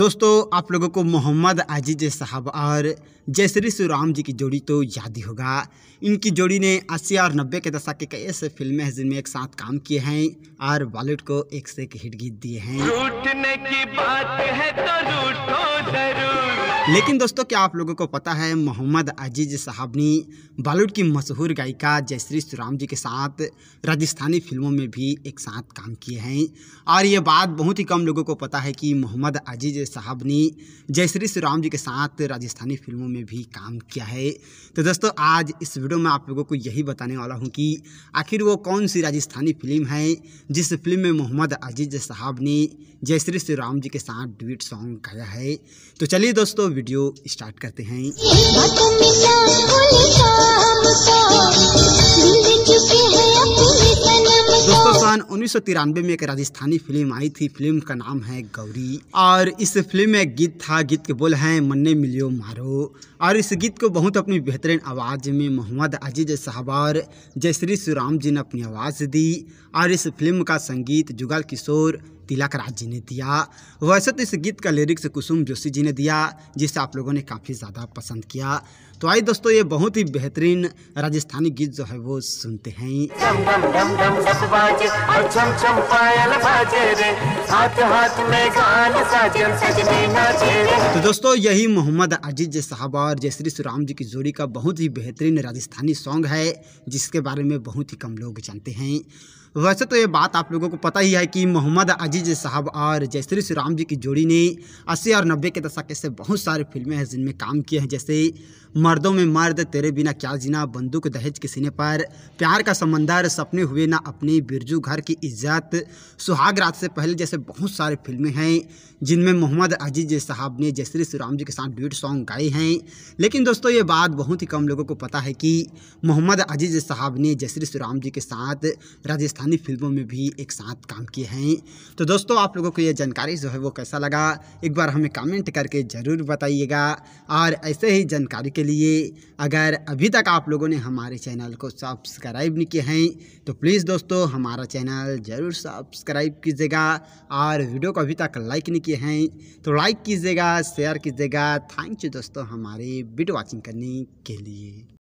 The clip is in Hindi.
दोस्तों आप लोगों को मोहम्मद अजीज साहब और जयश्री राम जी की जोड़ी तो याद ही होगा इनकी जोड़ी ने अस्सी और नब्बे के दशक के कई ऐसे फिल्में हैं जिनमें एक साथ काम किए हैं और बॉलीवुड को एक से एक हिट गीत दिए हैं की बात है तो रूठो जरूर लेकिन दोस्तों क्या आप लोगों को पता है मोहम्मद अजीज साहब ने बॉलीवुड की मशहूर गायिका जयश्री सुराम जी के साथ राजस्थानी फिल्मों में भी एक साथ काम किए हैं और ये बात बहुत ही कम लोगों को पता है कि मोहम्मद अजीज साहब ने जयश्री सुराम जी के साथ राजस्थानी फिल्मों में भी काम किया है तो दोस्तों आज इस वीडियो में आप लोगों को यही बताने वाला हूँ कि आखिर वो कौन सी राजस्थानी फिल्म है जिस फिल्म में मोहम्मद अजीज साहब ने जयश्री श्री राम जी के साथ ड्यूट सॉन्ग गाया है तो चलिए दोस्तों वीडियो स्टार्ट करते हैं दोस्तों सन उन्नीस में एक राजस्थानी फिल्म आई थी फिल्म का नाम है गौरी और इस फिल्म में एक गीत था गीत के बोल हैं मन्ने मिलियो मारो और इस गीत को बहुत अपनी बेहतरीन आवाज़ में मोहम्मद अजीज साहबार जयश्री सुराम जी ने अपनी आवाज़ दी और इस फिल्म का संगीत जुगल किशोर तिलक राज जी ने दिया वैसे तो इस गीत का लिरिक्स कुसुम जोशी जी ने दिया जिसे आप लोगों ने काफ़ी ज़्यादा पसंद किया तो आई दोस्तों ये बहुत ही बेहतरीन राजस्थानी गीत जो है वो सुनते हैं तो दोस्तों यही मोहम्मद अजीज साहब और जयश्री सुराम जी की जोड़ी का बहुत ही बेहतरीन राजस्थानी सॉन्ग है जिसके बारे में बहुत ही कम लोग जानते हैं वैसे तो ये बात आप लोगों को पता ही है कि मोहम्मद अजीज़ साहब और जयश्री राम जी की जोड़ी ने अस्सी और नब्बे के दशक से बहुत सारी फिल्में हैं जिनमें काम किए हैं जैसे मर्दों में मर्द तेरे बिना क्या जीना बंदूक दहेज के सीने पर प्यार का समंदर सपने हुए ना अपने बिरजू घर की इज्जत सुहाग रात से पहले जैसे बहुत सारी फिल्में हैं जिनमें मोहम्मद अजीज साहब ने जयश्री राम जी के साथ ड्यूट सॉन्ग गाए हैं लेकिन दोस्तों ये बात बहुत ही कम लोगों को पता है कि मोहम्मद अजीज साहब ने जयश्री राम जी के साथ राजस्थान पाकिस्तानी फिल्मों में भी एक साथ काम किए हैं तो दोस्तों आप लोगों को ये जानकारी जो है वो कैसा लगा एक बार हमें कमेंट करके ज़रूर बताइएगा और ऐसे ही जानकारी के लिए अगर अभी तक आप लोगों ने हमारे चैनल को सब्सक्राइब नहीं किए हैं तो प्लीज़ दोस्तों हमारा चैनल ज़रूर सब्सक्राइब कीजिएगा और वीडियो को अभी तक लाइक नहीं किए हैं तो लाइक कीजिएगा शेयर कीजिएगा थैंक यू दोस्तों हमारे वीडियो वॉचिंग करने के लिए